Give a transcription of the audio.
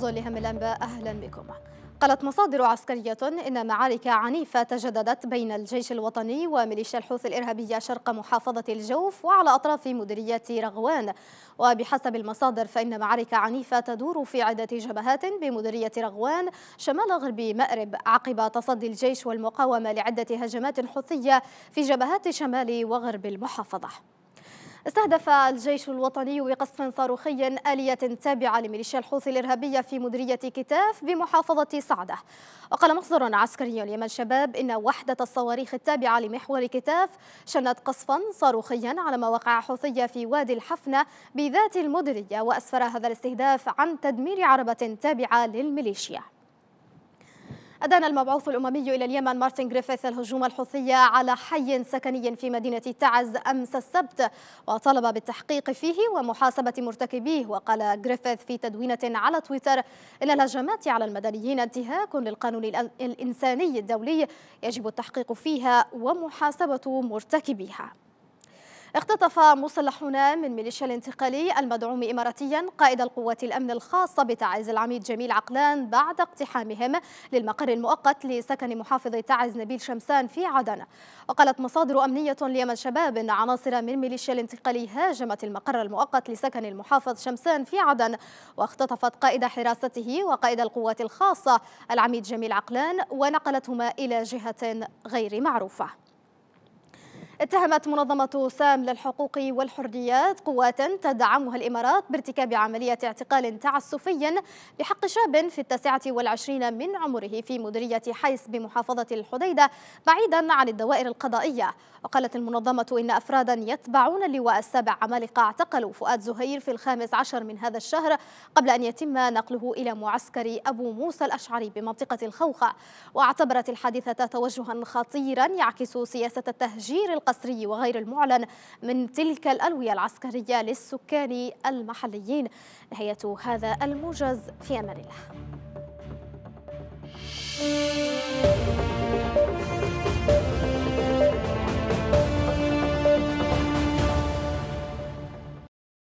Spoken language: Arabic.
موجز لهم الأنباء أهلا بكم قالت مصادر عسكرية إن معارك عنيفة تجددت بين الجيش الوطني وميليشيا الحوثي الإرهابية شرق محافظة الجوف وعلى أطراف مديرية رغوان وبحسب المصادر فإن معارك عنيفة تدور في عدة جبهات بمديرية رغوان شمال غرب مأرب عقب تصدي الجيش والمقاومة لعدة هجمات حوثية في جبهات شمال وغرب المحافظة استهدف الجيش الوطني بقصف صاروخي آلية تابعة لميليشيا الحوثي الإرهابية في مديرية كتاف بمحافظة صعدة وقال مصدر عسكري اليمن شباب إن وحدة الصواريخ التابعة لمحور كتاف شنت قصفا صاروخيا على مواقع حوثية في وادي الحفنة بذات المديرية وأسفر هذا الاستهداف عن تدمير عربة تابعة للميليشيا أدان المبعوث الأممي إلى اليمن مارتن جريفيث الهجوم الحوثي على حي سكني في مدينة تعز أمس السبت وطلب بالتحقيق فيه ومحاسبة مرتكبيه وقال جريفيث في تدوينة على تويتر إن الهجمات على المدنيين انتهاك للقانون الإنساني الدولي يجب التحقيق فيها ومحاسبة مرتكبيها اختطف مسلحون من ميليشيا الانتقالي المدعوم إماراتيا قائد القوات الأمن الخاصة بتعز العميد جميل عقلان بعد اقتحامهم للمقر المؤقت لسكن محافظ تعز نبيل شمسان في عدن وقالت مصادر أمنية ليمن شباب أن عناصر من ميليشيا الانتقالي هاجمت المقر المؤقت لسكن المحافظ شمسان في عدن واختطفت قائد حراسته وقائد القوات الخاصة العميد جميل عقلان ونقلتهما إلى جهة غير معروفة اتهمت منظمة سام للحقوق والحريات قوات تدعمها الإمارات بارتكاب عملية اعتقال تعسفي بحق شاب في التاسعة والعشرين من عمره في مديرية حيس بمحافظة الحديدة بعيدا عن الدوائر القضائية وقالت المنظمة إن أفرادا يتبعون اللواء السابع عمالقة اعتقلوا فؤاد زهير في الخامس عشر من هذا الشهر قبل أن يتم نقله إلى معسكر أبو موسى الأشعري بمنطقة الخوخة واعتبرت الحادثة توجها خطيرا يعكس سياسة التهجير القضائية القسري وغير المعلن من تلك الألوية العسكرية للسكان المحليين نهاية هذا الموجز في أمان الله